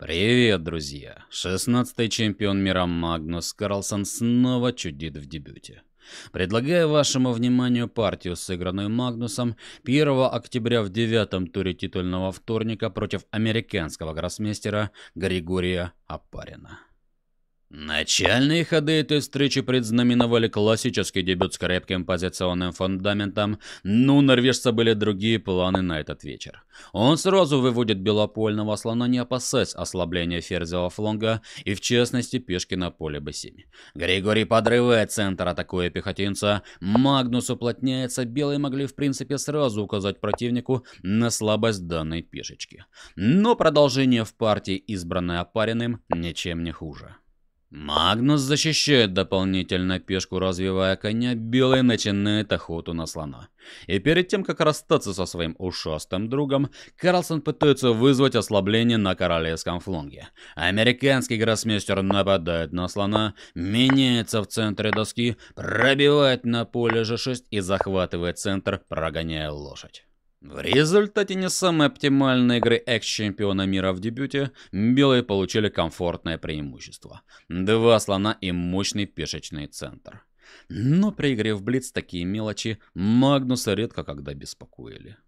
Привет, друзья! 16-й чемпион мира Магнус Карлсон снова чудит в дебюте. Предлагаю вашему вниманию партию, сыгранную Магнусом 1 октября в девятом туре титульного вторника против американского гроссмейстера Григория Апарина. Начальные ходы этой встречи предзнаменовали классический дебют с крепким позиционным фундаментом, но ну, у норвежца были другие планы на этот вечер. Он сразу выводит белопольного слона, не опасаясь ослабления ферзевого фланга и, в частности, пешки на поле b7. Григорий подрывает центр, атакуя пехотинца. Магнус уплотняется, белые могли, в принципе, сразу указать противнику на слабость данной пешечки. Но продолжение в партии, избранное опаренным, ничем не хуже. Магнус защищает дополнительно пешку, развивая коня, Белый начинает охоту на слона. И перед тем, как расстаться со своим ушастым другом, Карлсон пытается вызвать ослабление на королевском фланге. Американский гроссмейстер нападает на слона, меняется в центре доски, пробивает на поле же 6 и захватывает центр, прогоняя лошадь. В результате не самой оптимальной игры экс-чемпиона мира в дебюте, белые получили комфортное преимущество. Два слона и мощный пешечный центр. Но при игре в Блиц такие мелочи Магнуса редко когда беспокоили.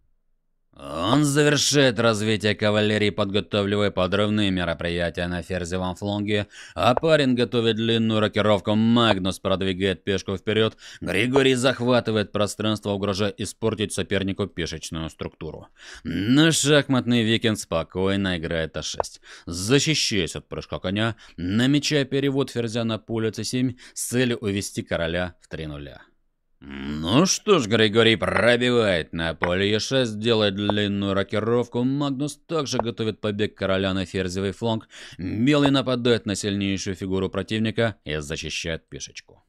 Он завершит развитие кавалерии, подготавливая подрывные мероприятия на ферзевом фланге, а парень готовит длинную рокировку, Магнус продвигает пешку вперед, Григорий захватывает пространство, угрожая испортить сопернику пешечную структуру. Наш шахматный викинг спокойно играет А6, защищаясь от прыжка коня, намечая перевод ферзя на поле c7 с целью увести короля в 3 нуля. Ну что ж, Григорий пробивает на поле Е6, делает длинную рокировку. Магнус также готовит побег короля на ферзевый фланг. Белый нападает на сильнейшую фигуру противника и защищает пешечку.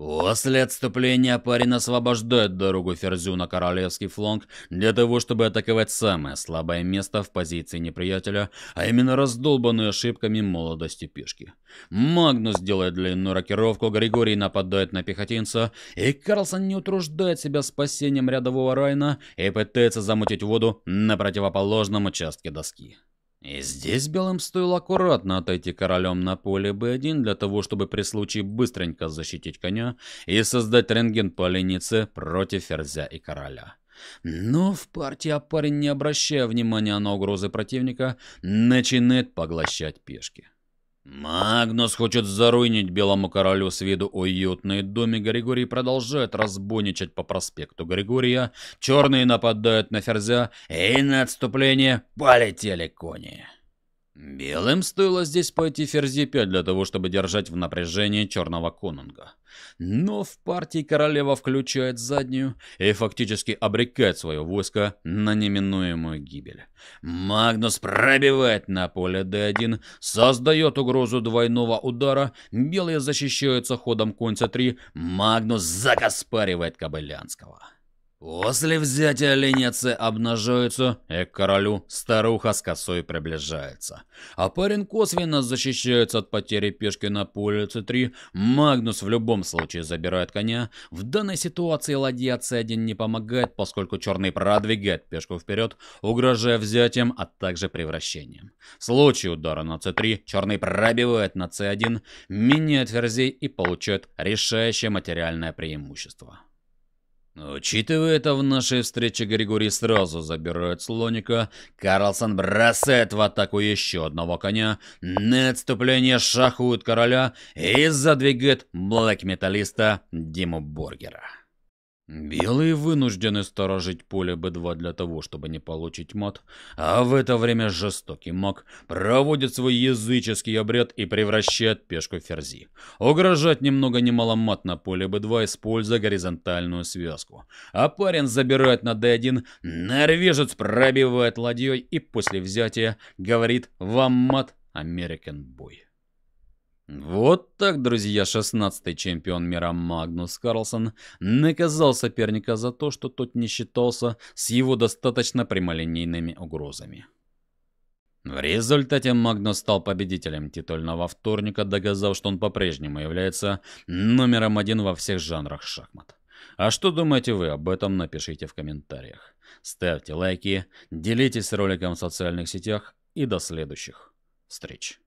После отступления парень освобождает дорогу Ферзю на королевский фланг для того, чтобы атаковать самое слабое место в позиции неприятеля, а именно раздолбанную ошибками молодости пешки. Магнус делает длинную рокировку, Григорий нападает на пехотинца, и Карлсон не утруждает себя спасением рядового Райна и пытается замутить воду на противоположном участке доски. И здесь белым стоило аккуратно отойти королем на поле b1 для того, чтобы при случае быстренько защитить коня и создать рентген по ленице против ферзя и короля. Но в партии парень, не обращая внимания на угрозы противника, начинает поглощать пешки. Магнус хочет заруинить белому королю с виду уютный домик. Григорий продолжает разбойничать по проспекту Григория. Черные нападают на ферзя, и на отступление полетели кони. Белым стоило здесь пойти ферзь для того, чтобы держать в напряжении черного конунга. Но в партии королева включает заднюю и фактически обрекает свое войско на неминуемую гибель. Магнус пробивает на поле d1, создает угрозу двойного удара, белые защищаются ходом конь c3, Магнус закоспаривает Кобылянского. После взятия линецы обнажаются, и к королю старуха с косой приближается. А парень косвенно защищается от потери пешки на поле c3. Магнус в любом случае забирает коня. В данной ситуации ладья c1 не помогает, поскольку черный продвигает пешку вперед, угрожая взятием, а также превращением. В случае удара на c3 черный пробивает на c1, меняет ферзей и получает решающее материальное преимущество. Учитывая это, в нашей встрече Григорий сразу забирает слоника, Карлсон бросает в атаку еще одного коня, на отступление шахует короля и задвигает блэк-металлиста Диму Бургера. Белые вынуждены сторожить поле Б2 для того, чтобы не получить мат, а в это время жестокий маг проводит свой языческий обряд и превращает пешку в ферзи. Угрожать немного ни мало мат на поле Б2, используя горизонтальную связку. А парень забирает на Д1, норвежец пробивает ладьей и после взятия говорит «Вам мат, Американ бой». Вот так, друзья, шестнадцатый чемпион мира Магнус Карлсон наказал соперника за то, что тот не считался с его достаточно прямолинейными угрозами. В результате Магнус стал победителем титульного вторника, доказав, что он по-прежнему является номером один во всех жанрах шахмат. А что думаете вы об этом, напишите в комментариях. Ставьте лайки, делитесь роликом в социальных сетях и до следующих встреч.